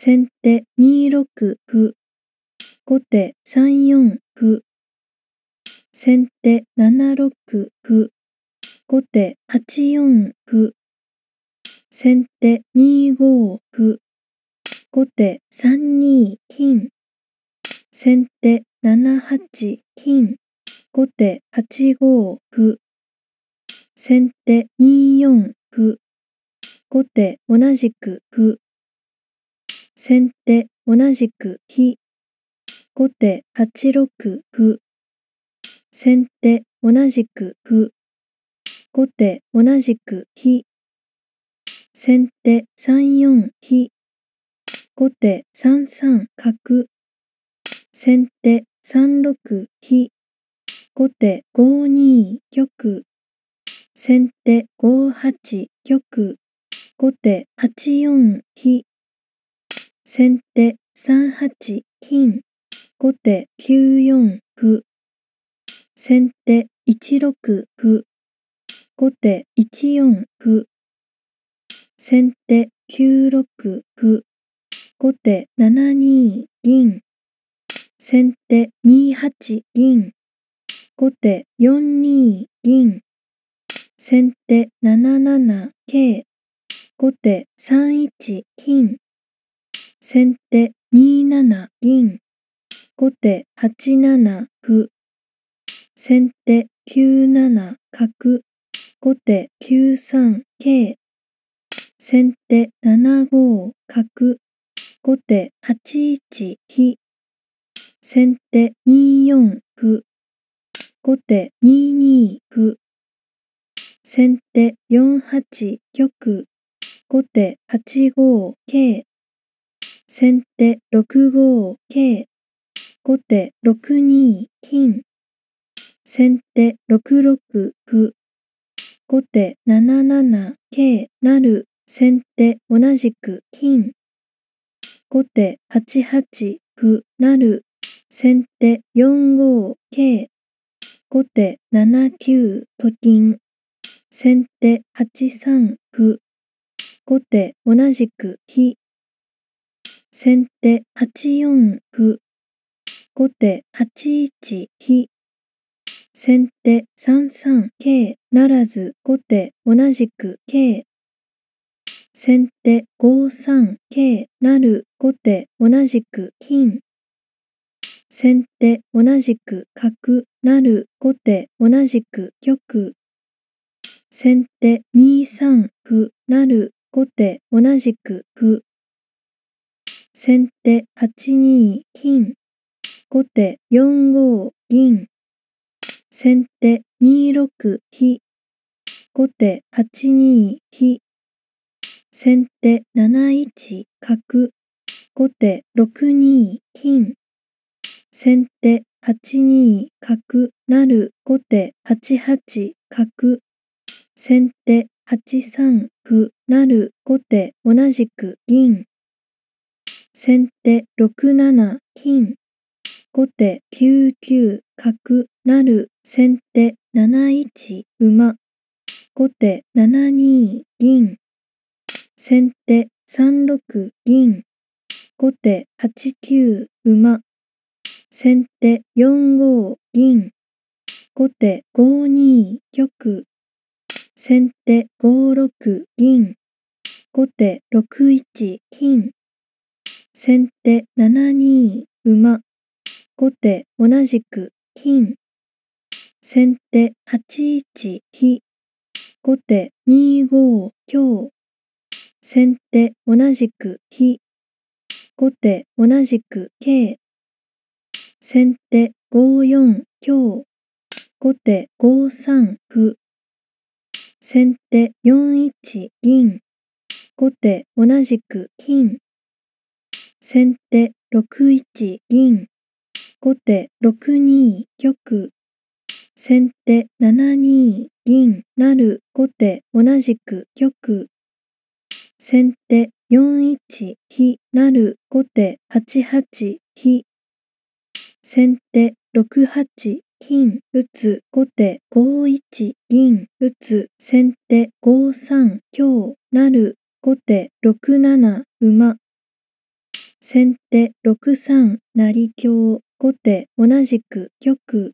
先手2六歩。後手3四歩。先手7六歩。後手8四歩。先手2五歩。後手3二金。先手7八金。後手8五歩。先手2四歩。後手同じく歩。先手同じく飛。後手8六歩。先手同じく歩。後手同じく飛。先手3四飛。後手3三角。先手3六飛。後手5二玉。先手5八玉。後手8四飛。先手3八金。後手9四歩。先手1六歩。後手1四歩。先手9六歩。後手7二銀。先手2八銀。後手4二銀。先手7七桂。後手3一金。先手2七銀。後手8七歩。先手9七角。後手9三桂。先手7五角。後手8一飛。先手2四歩。後手2二歩。先手4八玉。後手8五桂。先手6五桂。後手6二金。先手6六歩。後手7七桂成。先手同じく金。後手8八歩成。先手4五桂。後手7九と金。先手8三歩。後手同じく飛。先手8四歩。後手8一飛。先手3三桂ならず後手同じく桂。先手5三桂なる後手同じく金。先手同じく角なる後手同じく玉。先手2三歩なる後手同じく歩。先手8二金。後手4五銀。先手2六飛。後手8二飛。先手7一角。後手6二金。先手8二角なる後手8八角。先手8三歩る後手同じく銀。先手6七金。後手9九角なる先手7一馬。後手7二銀。先手3六銀。後手8九馬。先手4五銀。後手5二玉。先手5六銀。後手6一金。先手7二馬。後手同じく金。先手8一飛。後手2五強先手同じく飛。後手同じく桂。先手5四強後手5三歩。先手4一銀。後手同じく金。先手6一銀。後手6二玉。先手7二銀なる後手同じく玉。先手4一飛る後手8八飛。先手6八金打つ後手5一銀打つ先手5三なる後手6七馬先手6三成香後手同じく玉